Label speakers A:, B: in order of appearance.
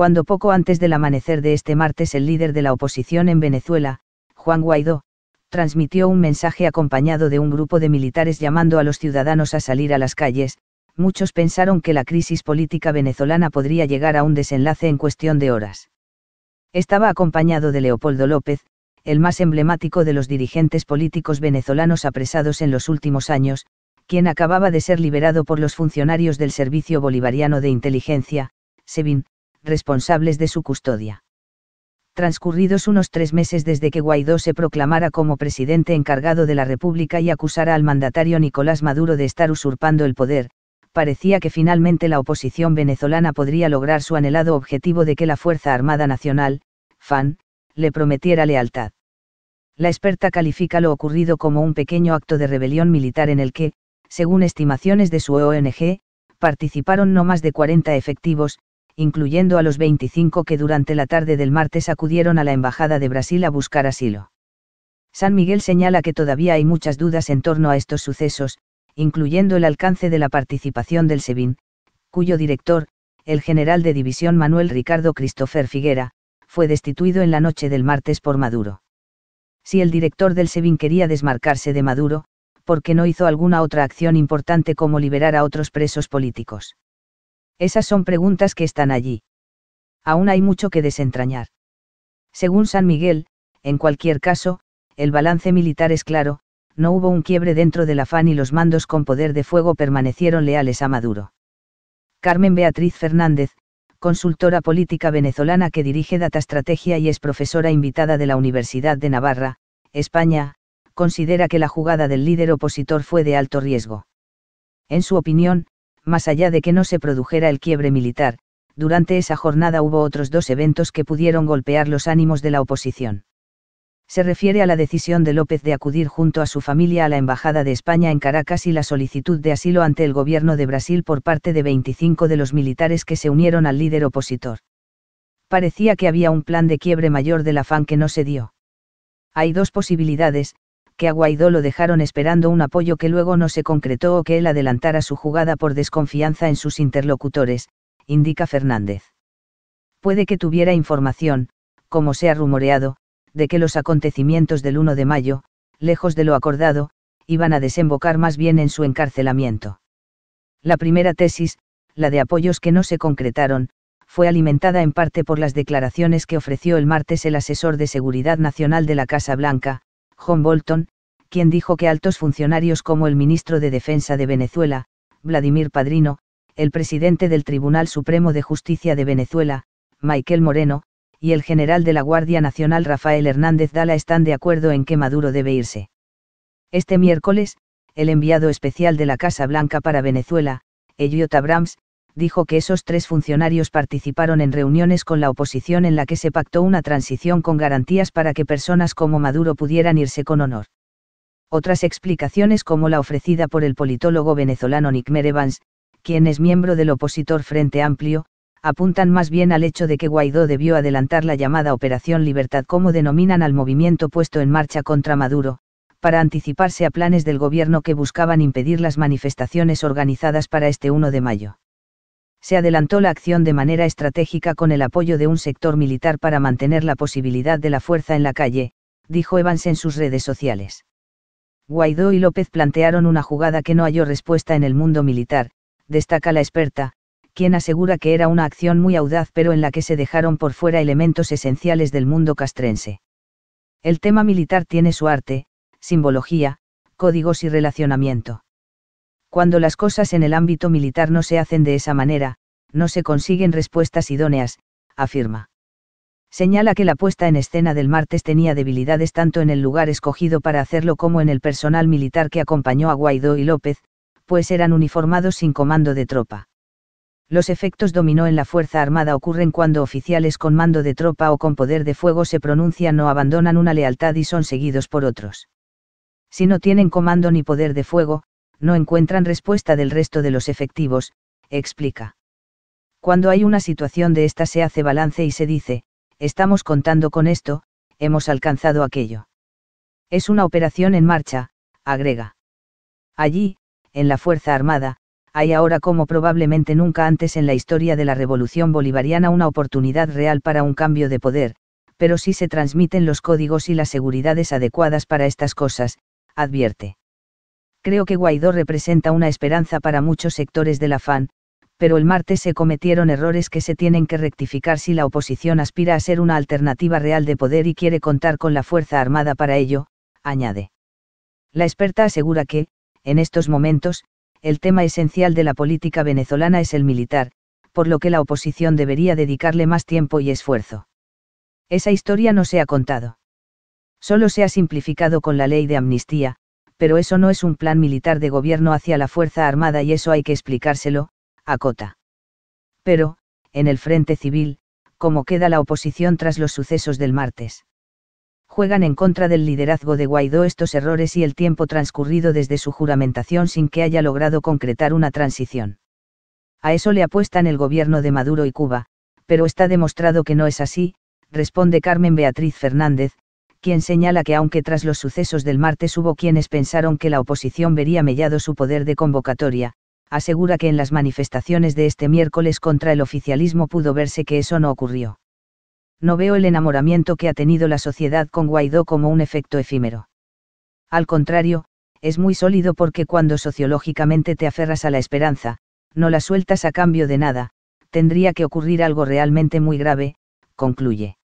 A: cuando poco antes del amanecer de este martes el líder de la oposición en Venezuela, Juan Guaidó, transmitió un mensaje acompañado de un grupo de militares llamando a los ciudadanos a salir a las calles, muchos pensaron que la crisis política venezolana podría llegar a un desenlace en cuestión de horas. Estaba acompañado de Leopoldo López, el más emblemático de los dirigentes políticos venezolanos apresados en los últimos años, quien acababa de ser liberado por los funcionarios del Servicio Bolivariano de Inteligencia, SEBIN, responsables de su custodia. Transcurridos unos tres meses desde que Guaidó se proclamara como presidente encargado de la República y acusara al mandatario Nicolás Maduro de estar usurpando el poder, parecía que finalmente la oposición venezolana podría lograr su anhelado objetivo de que la Fuerza Armada Nacional, FAN, le prometiera lealtad. La experta califica lo ocurrido como un pequeño acto de rebelión militar en el que, según estimaciones de su ONG, participaron no más de 40 efectivos, incluyendo a los 25 que durante la tarde del martes acudieron a la Embajada de Brasil a buscar asilo. San Miguel señala que todavía hay muchas dudas en torno a estos sucesos, incluyendo el alcance de la participación del SEBIN, cuyo director, el general de división Manuel Ricardo Christopher Figuera, fue destituido en la noche del martes por Maduro. Si el director del SEBIN quería desmarcarse de Maduro, ¿por qué no hizo alguna otra acción importante como liberar a otros presos políticos? Esas son preguntas que están allí. Aún hay mucho que desentrañar. Según San Miguel, en cualquier caso, el balance militar es claro, no hubo un quiebre dentro del afán y los mandos con poder de fuego permanecieron leales a Maduro. Carmen Beatriz Fernández, consultora política venezolana que dirige Data Estrategia y es profesora invitada de la Universidad de Navarra, España, considera que la jugada del líder opositor fue de alto riesgo. En su opinión, más allá de que no se produjera el quiebre militar, durante esa jornada hubo otros dos eventos que pudieron golpear los ánimos de la oposición. Se refiere a la decisión de López de acudir junto a su familia a la Embajada de España en Caracas y la solicitud de asilo ante el gobierno de Brasil por parte de 25 de los militares que se unieron al líder opositor. Parecía que había un plan de quiebre mayor del afán que no se dio. Hay dos posibilidades, que a Guaidó lo dejaron esperando un apoyo que luego no se concretó o que él adelantara su jugada por desconfianza en sus interlocutores, indica Fernández. Puede que tuviera información, como se ha rumoreado, de que los acontecimientos del 1 de mayo, lejos de lo acordado, iban a desembocar más bien en su encarcelamiento. La primera tesis, la de apoyos que no se concretaron, fue alimentada en parte por las declaraciones que ofreció el martes el asesor de Seguridad Nacional de la Casa Blanca, John Bolton, quien dijo que altos funcionarios como el ministro de Defensa de Venezuela, Vladimir Padrino, el presidente del Tribunal Supremo de Justicia de Venezuela, Michael Moreno, y el general de la Guardia Nacional Rafael Hernández Dala están de acuerdo en que Maduro debe irse. Este miércoles, el enviado especial de la Casa Blanca para Venezuela, Elliot Abrams, dijo que esos tres funcionarios participaron en reuniones con la oposición en la que se pactó una transición con garantías para que personas como Maduro pudieran irse con honor. Otras explicaciones como la ofrecida por el politólogo venezolano Nick Evans, quien es miembro del opositor Frente Amplio, apuntan más bien al hecho de que Guaidó debió adelantar la llamada Operación Libertad como denominan al movimiento puesto en marcha contra Maduro, para anticiparse a planes del gobierno que buscaban impedir las manifestaciones organizadas para este 1 de mayo se adelantó la acción de manera estratégica con el apoyo de un sector militar para mantener la posibilidad de la fuerza en la calle, dijo Evans en sus redes sociales. Guaidó y López plantearon una jugada que no halló respuesta en el mundo militar, destaca la experta, quien asegura que era una acción muy audaz pero en la que se dejaron por fuera elementos esenciales del mundo castrense. El tema militar tiene su arte, simbología, códigos y relacionamiento cuando las cosas en el ámbito militar no se hacen de esa manera, no se consiguen respuestas idóneas, afirma. Señala que la puesta en escena del martes tenía debilidades tanto en el lugar escogido para hacerlo como en el personal militar que acompañó a Guaidó y López, pues eran uniformados sin comando de tropa. Los efectos dominó en la Fuerza Armada ocurren cuando oficiales con mando de tropa o con poder de fuego se pronuncian o abandonan una lealtad y son seguidos por otros. Si no tienen comando ni poder de fuego, no encuentran respuesta del resto de los efectivos, explica. Cuando hay una situación de esta se hace balance y se dice, estamos contando con esto, hemos alcanzado aquello. Es una operación en marcha, agrega. Allí, en la Fuerza Armada, hay ahora como probablemente nunca antes en la historia de la Revolución Bolivariana una oportunidad real para un cambio de poder, pero si sí se transmiten los códigos y las seguridades adecuadas para estas cosas, advierte. Creo que Guaidó representa una esperanza para muchos sectores del afán, pero el martes se cometieron errores que se tienen que rectificar si la oposición aspira a ser una alternativa real de poder y quiere contar con la Fuerza Armada para ello, añade. La experta asegura que, en estos momentos, el tema esencial de la política venezolana es el militar, por lo que la oposición debería dedicarle más tiempo y esfuerzo. Esa historia no se ha contado. Solo se ha simplificado con la ley de amnistía, pero eso no es un plan militar de gobierno hacia la Fuerza Armada y eso hay que explicárselo, acota. Pero, en el Frente Civil, ¿cómo queda la oposición tras los sucesos del martes? Juegan en contra del liderazgo de Guaidó estos errores y el tiempo transcurrido desde su juramentación sin que haya logrado concretar una transición. A eso le apuestan el gobierno de Maduro y Cuba, pero está demostrado que no es así, responde Carmen Beatriz Fernández, quien señala que aunque tras los sucesos del martes hubo quienes pensaron que la oposición vería mellado su poder de convocatoria, asegura que en las manifestaciones de este miércoles contra el oficialismo pudo verse que eso no ocurrió. No veo el enamoramiento que ha tenido la sociedad con Guaidó como un efecto efímero. Al contrario, es muy sólido porque cuando sociológicamente te aferras a la esperanza, no la sueltas a cambio de nada, tendría que ocurrir algo realmente muy grave, concluye.